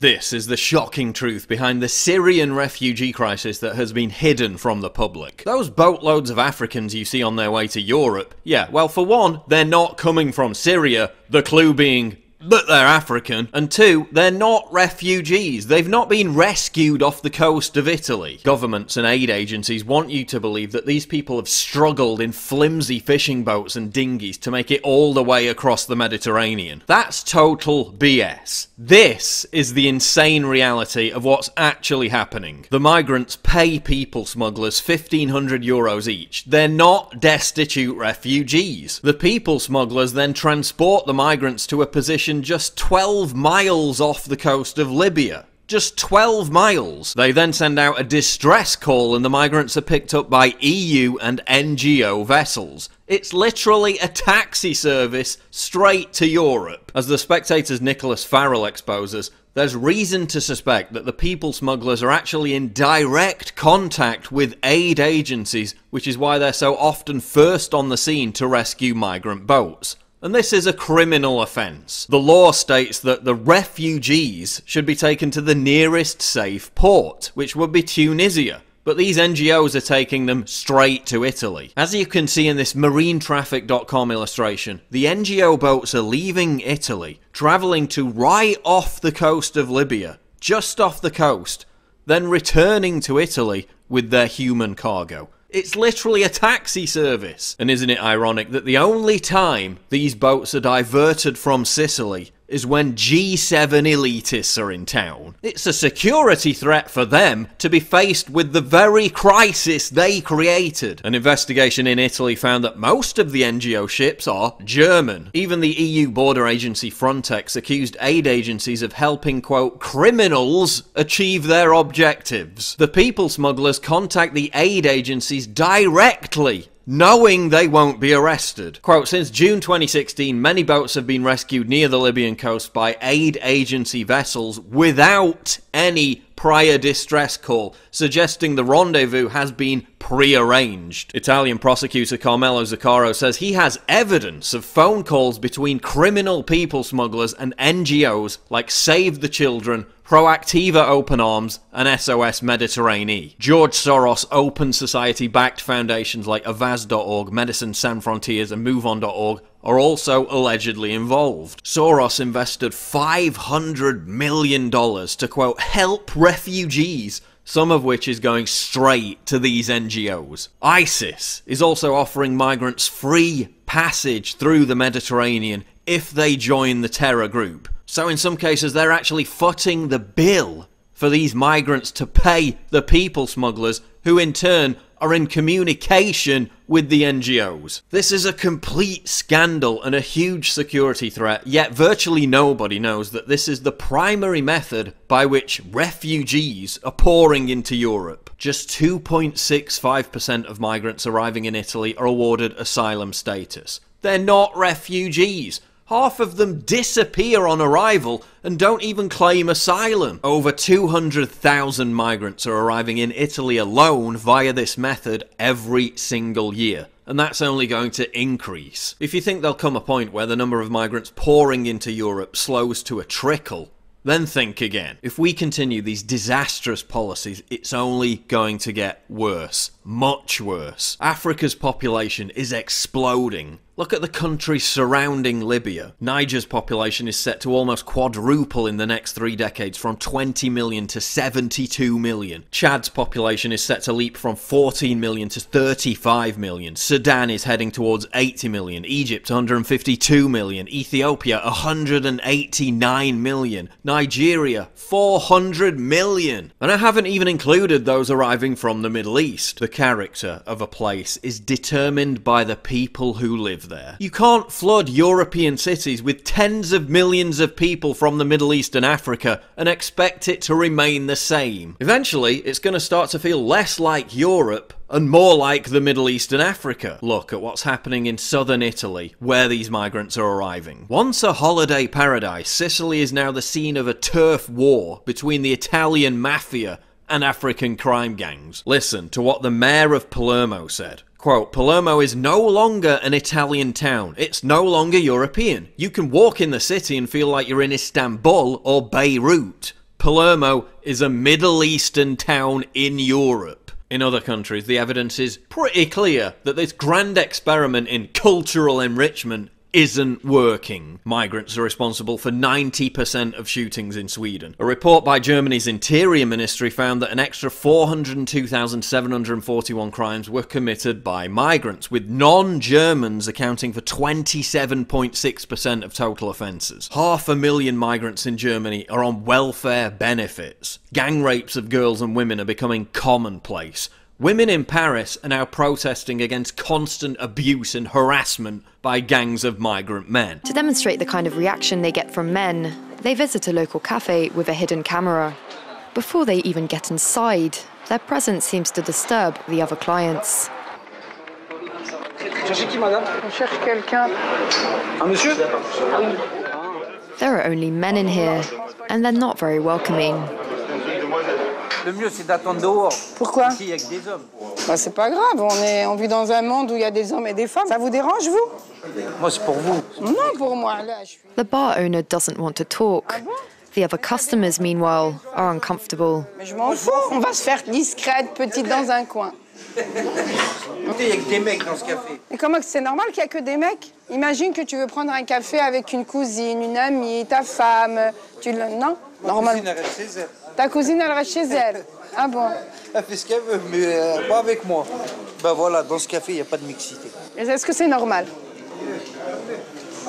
This is the shocking truth behind the Syrian refugee crisis that has been hidden from the public. Those boatloads of Africans you see on their way to Europe, yeah, well, for one, they're not coming from Syria, the clue being but they're African, and two, they're not refugees. They've not been rescued off the coast of Italy. Governments and aid agencies want you to believe that these people have struggled in flimsy fishing boats and dinghies to make it all the way across the Mediterranean. That's total BS. This is the insane reality of what's actually happening. The migrants pay people smugglers 1500 euros each. They're not destitute refugees. The people smugglers then transport the migrants to a position station just 12 miles off the coast of Libya just 12 miles. They then send out a distress call and the migrants are picked up by EU and NGO vessels. It's literally a taxi service straight to Europe. As the spectator's Nicholas Farrell exposes, there's reason to suspect that the people smugglers are actually in direct contact with aid agencies, which is why they're so often first on the scene to rescue migrant boats. And this is a criminal offence. The law states that the refugees should be taken to the nearest safe port, which would be Tunisia. But these NGOs are taking them straight to Italy. As you can see in this marinetraffic.com illustration, the NGO boats are leaving Italy, travelling to right off the coast of Libya, just off the coast, then returning to Italy with their human cargo. It's literally a taxi service. And isn't it ironic that the only time these boats are diverted from Sicily is when G7 elitists are in town. It's a security threat for them to be faced with the very crisis they created. An investigation in Italy found that most of the NGO ships are German. Even the EU border agency Frontex accused aid agencies of helping, quote, criminals achieve their objectives. The people smugglers contact the aid agencies directly knowing they won't be arrested. Quote, since June 2016, many boats have been rescued near the Libyan coast by aid agency vessels without any prior distress call, suggesting the rendezvous has been pre-arranged. Italian prosecutor Carmelo Zaccaro says he has evidence of phone calls between criminal people smugglers and NGOs like Save the Children, Proactiva Open Arms, and SOS Mediterranean. George Soros open society-backed foundations like Avaz.org, Medicine Sans Frontiers, and MoveOn.org are also allegedly involved. Soros invested $500 million to quote, help refugees some of which is going straight to these NGOs. ISIS is also offering migrants free passage through the Mediterranean if they join the terror group. So in some cases they're actually footing the bill for these migrants to pay the people smugglers who in turn are in communication with the NGOs. This is a complete scandal and a huge security threat, yet virtually nobody knows that this is the primary method by which refugees are pouring into Europe. Just 2.65% of migrants arriving in Italy are awarded asylum status. They're not refugees. Half of them disappear on arrival and don't even claim asylum. Over 200,000 migrants are arriving in Italy alone via this method every single year. And that's only going to increase. If you think there'll come a point where the number of migrants pouring into Europe slows to a trickle, then think again. If we continue these disastrous policies, it's only going to get worse. Much worse. Africa's population is exploding Look at the countries surrounding Libya. Niger's population is set to almost quadruple in the next three decades, from 20 million to 72 million. Chad's population is set to leap from 14 million to 35 million. Sudan is heading towards 80 million. Egypt, 152 million. Ethiopia, 189 million. Nigeria, 400 million. And I haven't even included those arriving from the Middle East. The character of a place is determined by the people who live there. You can't flood European cities with tens of millions of people from the Middle East and Africa and expect it to remain the same. Eventually, it's going to start to feel less like Europe and more like the Middle East and Africa. Look at what's happening in southern Italy, where these migrants are arriving. Once a holiday paradise, Sicily is now the scene of a turf war between the Italian mafia and African crime gangs. Listen to what the mayor of Palermo said. Quote, Palermo is no longer an Italian town. It's no longer European. You can walk in the city and feel like you're in Istanbul or Beirut. Palermo is a Middle Eastern town in Europe. In other countries, the evidence is pretty clear that this grand experiment in cultural enrichment isn't working. Migrants are responsible for 90% of shootings in Sweden. A report by Germany's Interior Ministry found that an extra 402,741 crimes were committed by migrants, with non Germans accounting for 27.6% of total offences. Half a million migrants in Germany are on welfare benefits. Gang rapes of girls and women are becoming commonplace. Women in Paris are now protesting against constant abuse and harassment by gangs of migrant men. To demonstrate the kind of reaction they get from men, they visit a local cafe with a hidden camera. Before they even get inside, their presence seems to disturb the other clients. There are only men in here, and they're not very welcoming. Le mieux, c'est d'attendre dehors. Pourquoi Ici, que des hommes. Bah, c'est pas grave, on, est, on vit dans un monde où il y a des hommes et des femmes. Ça vous dérange, vous Moi, c'est pour vous. Non, pour moi, Le bar owner doesn't want to talk. Ah bon The other customers, meanwhile, are uncomfortable. Mais je m'en fous, on va se faire discrète, petite dans un coin. Il y a que des mecs dans ce café. Mais comment c'est normal qu'il n'y a que des mecs Imagine que tu veux prendre un café avec une cousine, une amie, ta femme. Tu le... Non Normal. Ta cousine, elle reste chez elle. Ah bon Elle fait ce qu'elle veut, mais euh, pas avec moi. Ben voilà, dans ce café, il n'y a pas de mixité. Est-ce que c'est normal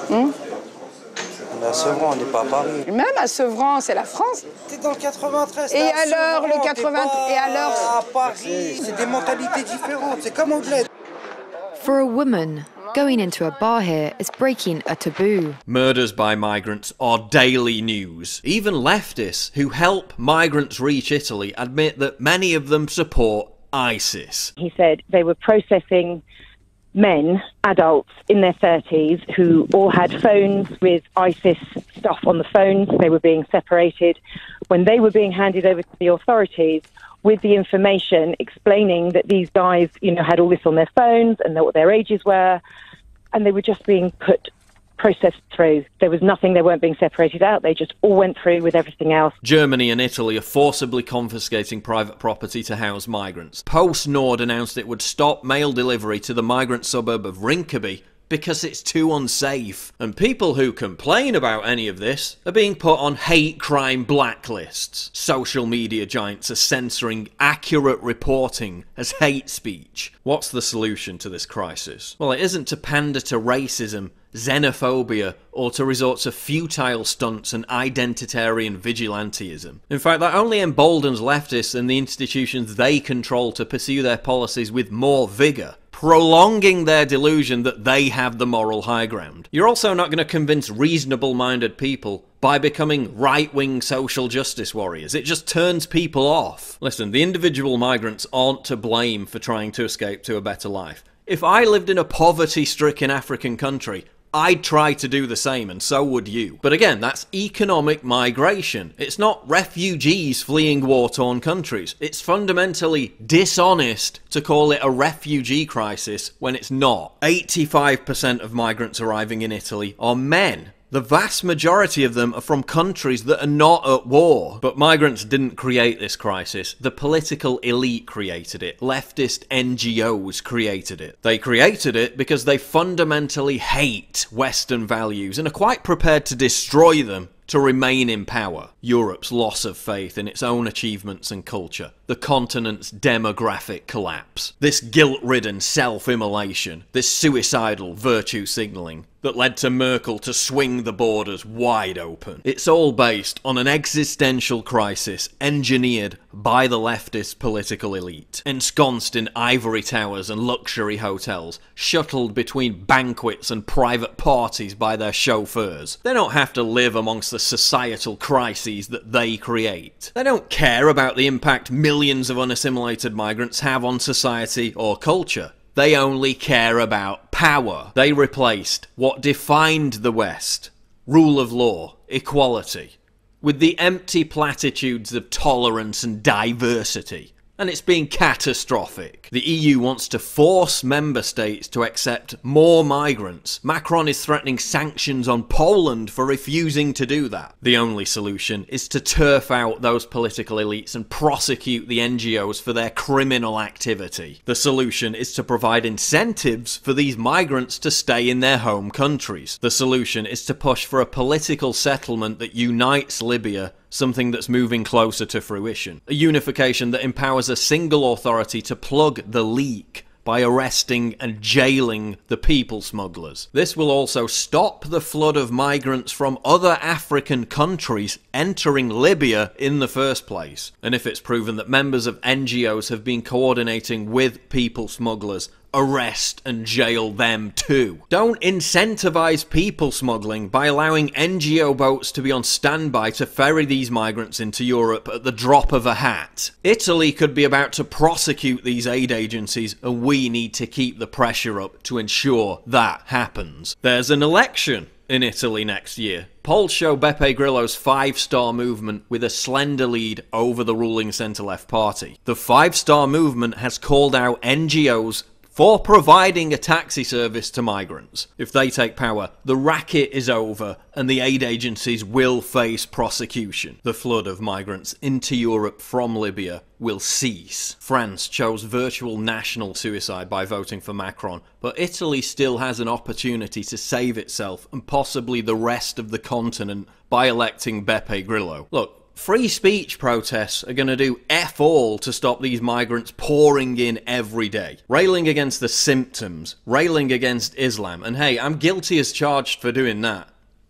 hmm? on est à Sevran, on n'est pas à Paris. Même à Sevran, c'est la France. T'es dans le 93. Et alors, le Et alors. À Paris, c'est des mentalités différentes. C'est comme anglais. For a woman, Going into a bar here is breaking a taboo. Murders by migrants are daily news. Even leftists who help migrants reach Italy admit that many of them support ISIS. He said they were processing men, adults in their 30s, who all had phones with ISIS stuff on the phones. They were being separated. When they were being handed over to the authorities with the information explaining that these guys, you know, had all this on their phones and what their ages were and they were just being put processed through. There was nothing, they weren't being separated out, they just all went through with everything else. Germany and Italy are forcibly confiscating private property to house migrants. Post Nord announced it would stop mail delivery to the migrant suburb of Rinkeby because it's too unsafe. And people who complain about any of this are being put on hate crime blacklists. Social media giants are censoring accurate reporting as hate speech. What's the solution to this crisis? Well, it isn't to pander to racism xenophobia, or to resort to futile stunts and identitarian vigilantism. In fact, that only emboldens leftists and the institutions they control to pursue their policies with more vigour prolonging their delusion that they have the moral high ground. You're also not going to convince reasonable minded people by becoming right wing social justice warriors. It just turns people off. Listen, the individual migrants aren't to blame for trying to escape to a better life. If I lived in a poverty stricken African country, I'd try to do the same, and so would you. But again, that's economic migration. It's not refugees fleeing war torn countries. It's fundamentally dishonest to call it a refugee crisis when it's not. 85% of migrants arriving in Italy are men. The vast majority of them are from countries that are not at war. But migrants didn't create this crisis. The political elite created it. Leftist NGOs created it. They created it because they fundamentally hate Western values and are quite prepared to destroy them to remain in power, Europe's loss of faith in its own achievements and culture, the continent's demographic collapse, this guilt ridden self immolation, this suicidal virtue signalling that led to Merkel to swing the borders wide open. It's all based on an existential crisis engineered by the leftist political elite, ensconced in ivory towers and luxury hotels, shuttled between banquets and private parties by their chauffeurs. They don't have to live amongst the the societal crises that they create. They don't care about the impact millions of unassimilated migrants have on society or culture. They only care about power. They replaced what defined the West rule of law, equality, with the empty platitudes of tolerance and diversity and it's been catastrophic. The EU wants to force member states to accept more migrants. Macron is threatening sanctions on Poland for refusing to do that. The only solution is to turf out those political elites and prosecute the NGOs for their criminal activity. The solution is to provide incentives for these migrants to stay in their home countries. The solution is to push for a political settlement that unites Libya something that's moving closer to fruition. A unification that empowers a single authority to plug the leak by arresting and jailing the people smugglers. This will also stop the flood of migrants from other African countries entering Libya in the first place. And if it's proven that members of NGOs have been coordinating with people smugglers arrest and jail them too. Don't incentivize people smuggling by allowing NGO boats to be on standby to ferry these migrants into Europe at the drop of a hat. Italy could be about to prosecute these aid agencies and we need to keep the pressure up to ensure that happens. There's an election in Italy next year. Polls show Beppe Grillo's five star movement with a slender lead over the ruling centre left party. The five star movement has called out NGOs for providing a taxi service to migrants. If they take power, the racket is over and the aid agencies will face prosecution. The flood of migrants into Europe from Libya will cease. France chose virtual national suicide by voting for Macron, but Italy still has an opportunity to save itself and possibly the rest of the continent by electing Beppe Grillo. Look, free speech protests are going to do F all to stop these migrants pouring in every day. Railing against the symptoms, railing against Islam, and hey, I'm guilty as charged for doing that.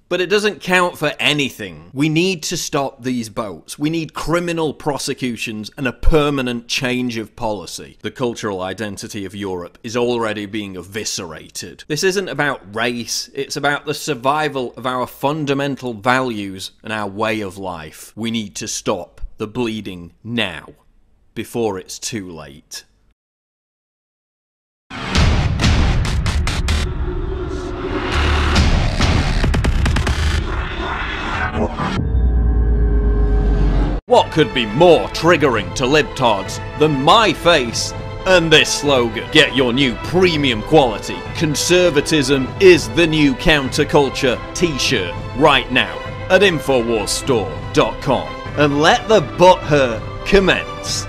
But it doesn't count for anything. We need to stop these boats. We need criminal prosecutions and a permanent change of policy. The cultural identity of Europe is already being eviscerated. This isn't about race, it's about the survival of our fundamental values and our way of life. We need to stop the bleeding now, before it's too late. What could be more triggering to libtards than my face and this slogan? Get your new premium quality Conservatism is the new counterculture t-shirt right now at InfoWarsStore.com and let the butthurt commence.